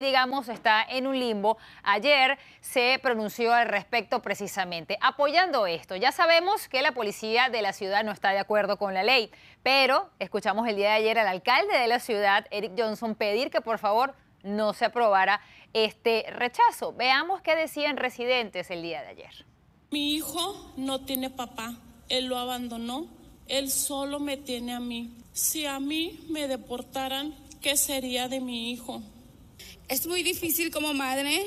digamos, está en un limbo. Ayer se pronunció al respecto precisamente, apoyando esto. Ya sabemos que la policía de la ciudad no está de acuerdo con la ley, pero escuchamos el día de ayer al alcalde de la ciudad, Eric Johnson, pedir que por favor no se aprobara este rechazo. Veamos qué decían residentes el día de ayer. Mi hijo no tiene papá, él lo abandonó, él solo me tiene a mí. Si a mí me deportaran, ¿qué sería de mi hijo? Es muy difícil como madre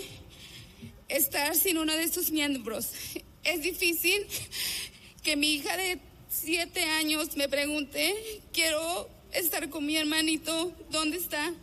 estar sin uno de sus miembros. Es difícil que mi hija de siete años me pregunte, quiero estar con mi hermanito, ¿dónde está?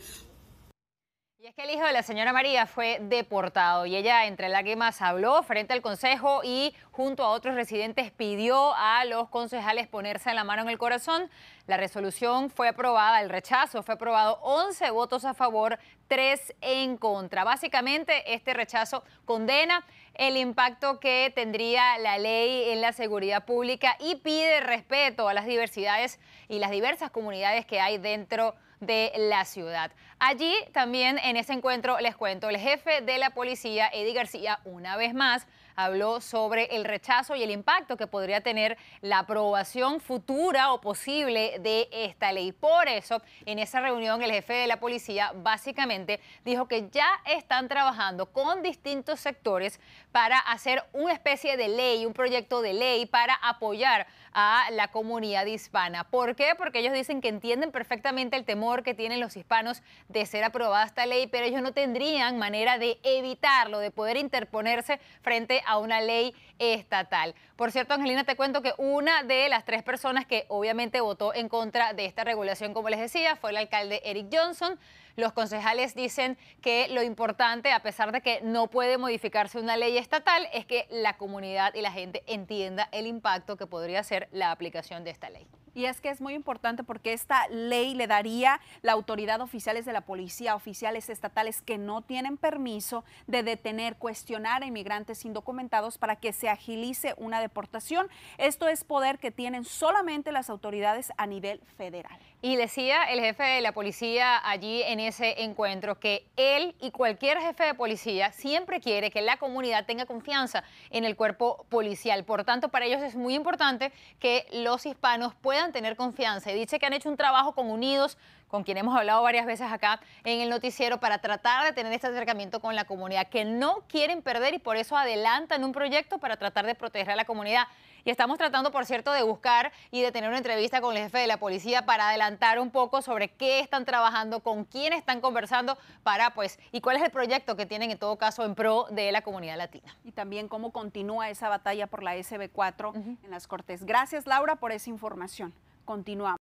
Y es que el hijo de la señora María fue deportado y ella entre lágrimas habló frente al Consejo y junto a otros residentes pidió a los concejales ponerse la mano en el corazón. La resolución fue aprobada, el rechazo fue aprobado 11 votos a favor, 3 en contra. Básicamente este rechazo condena el impacto que tendría la ley en la seguridad pública y pide respeto a las diversidades y las diversas comunidades que hay dentro de de la ciudad. Allí también en ese encuentro les cuento, el jefe de la policía, Eddie García, una vez más, habló sobre el rechazo y el impacto que podría tener la aprobación futura o posible de esta ley. Por eso, en esa reunión, el jefe de la policía básicamente dijo que ya están trabajando con distintos sectores para hacer una especie de ley, un proyecto de ley para apoyar a la comunidad hispana. ¿Por qué? Porque ellos dicen que entienden perfectamente el temor que tienen los hispanos de ser aprobada esta ley, pero ellos no tendrían manera de evitarlo, de poder interponerse frente a una ley estatal. Por cierto, Angelina, te cuento que una de las tres personas que obviamente votó en contra de esta regulación, como les decía, fue el alcalde Eric Johnson. Los concejales dicen que lo importante, a pesar de que no puede modificarse una ley estatal, es que la comunidad y la gente entienda el impacto que podría ser la aplicación de esta ley. Y es que es muy importante porque esta ley le daría la autoridad oficiales de la policía, oficiales estatales que no tienen permiso de detener, cuestionar a inmigrantes indocumentados para que se agilice una deportación. Esto es poder que tienen solamente las autoridades a nivel federal. Y decía el jefe de la policía allí en ese encuentro que él y cualquier jefe de policía siempre quiere que la comunidad tenga confianza en el cuerpo policial. Por tanto, para ellos es muy importante que los hispanos puedan tener confianza. Y dice que han hecho un trabajo con Unidos, con quien hemos hablado varias veces acá en el noticiero, para tratar de tener este acercamiento con la comunidad, que no quieren perder y por eso adelantan un proyecto para tratar de proteger a la comunidad. Y estamos tratando, por cierto, de buscar y de tener una entrevista con el jefe de la policía para adelantar un poco sobre qué están trabajando, con quién están conversando, para pues, y cuál es el proyecto que tienen en todo caso en pro de la comunidad latina. Y también cómo continúa esa batalla por la SB4 en las Cortes. Gracias, Laura, por esa información. Continuamos.